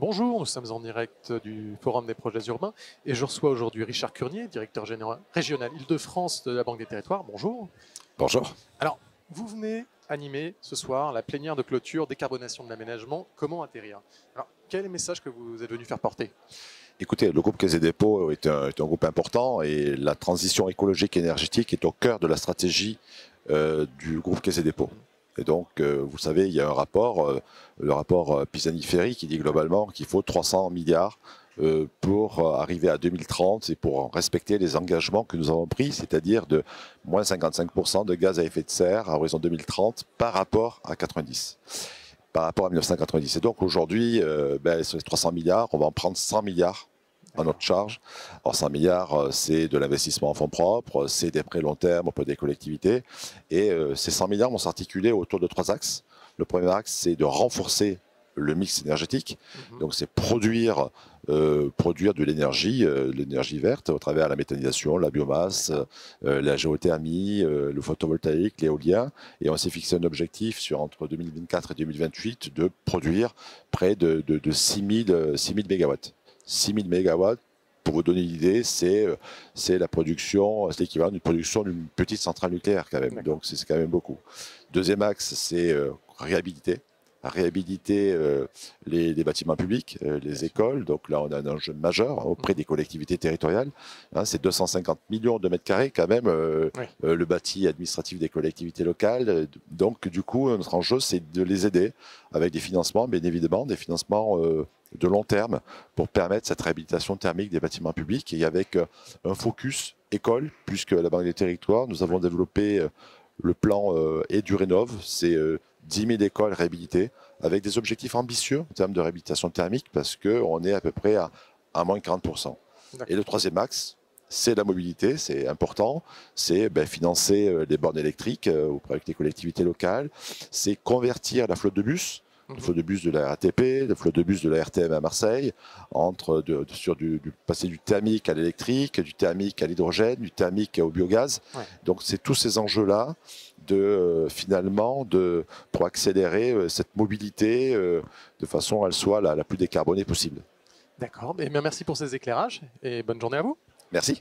Bonjour, nous sommes en direct du Forum des projets urbains et je reçois aujourd'hui Richard Curnier, directeur général régional Île-de-France de la Banque des Territoires. Bonjour. Bonjour. Alors, vous venez animer ce soir la plénière de clôture décarbonation de l'aménagement, comment atterrir Alors, quel est le message que vous êtes venu faire porter Écoutez, le groupe Caisse des dépôts est un, groupe important et la transition écologique et énergétique est au cœur de la stratégie euh, du groupe Caisse des dépôts. Et donc, euh, vous savez, il y a un rapport, euh, le rapport euh, Pisani-Ferry, qui dit globalement qu'il faut 300 milliards pour arriver à 2030 et pour respecter les engagements que nous avons pris, c'est-à-dire de moins 55% de gaz à effet de serre à horizon 2030 par rapport à 90 par rapport à 1990. Et donc aujourd'hui, ben, sur les 300 milliards, on va en prendre 100 milliards en notre charge. Or, 5 milliards, euh, c'est de l'investissement en fonds propres, euh, c'est des prêts long terme auprès des collectivités. Et euh, ces 100 milliards vont s'articuler autour de trois axes. Le premier axe, c'est de renforcer le mix énergétique. Mhm. Donc, c'est produire, produire de l'énergie, l'énergie verte, au travers de la méthanisation, la biomasse, la géothermie, le photovoltaïque, l'éolien. Et on s'est fixé un objectif sur entre 2024 et 2028 de produire près de, de, de 6000 MW. 6000 MW, pour vous donner l'idée, c'est euh, c'est la production, c'est l'équivalent d'une production d'une petite centrale nucléaire quand même. Donc c'est quand même beaucoup. Deuxième axe, c'est réhabilité. Euh, réhabiliter à réhabiliter euh, les, bâtiments publics, euh, les écoles. Donc là, on a un enjeu majeur hein, auprès mm. des collectivités territoriales. Hein, c'est 250 millions de mètres carrés quand même, euh, le bâti administratif des collectivités locales. Donc du coup, notre enjeu, c'est de les aider avec des financements, bien évidemment, des financements de long terme pour permettre cette réhabilitation thermique des bâtiments publics et avec un focus école, puisque que la Banque des Territoires, nous avons développé le plan et du rénov. C'est 10 000 écoles réhabilitées, avec des objectifs ambitieux en termes de réhabilitation thermique, parce qu'on est à peu près à, à moins de 40 Et le troisième axe, c'est la mobilité, c'est important, c'est ben, financer euh, les bornes électriques euh, auprès des collectivités locales, c'est convertir la flotte de bus, la mhm. flotte de bus de la RATP, la flotte de bus de la RTM à Marseille, entre sur du, passer du thermique à l'électrique, du thermique à l'hydrogène, du thermique au biogaz. Donc c'est tous ces enjeux-là de euh, finalement pour accélérer euh, cette mobilité euh, de façon à elle soit la, la plus décarbonée possible. D'accord, eh merci pour ces éclairages et bonne journée à vous. Merci.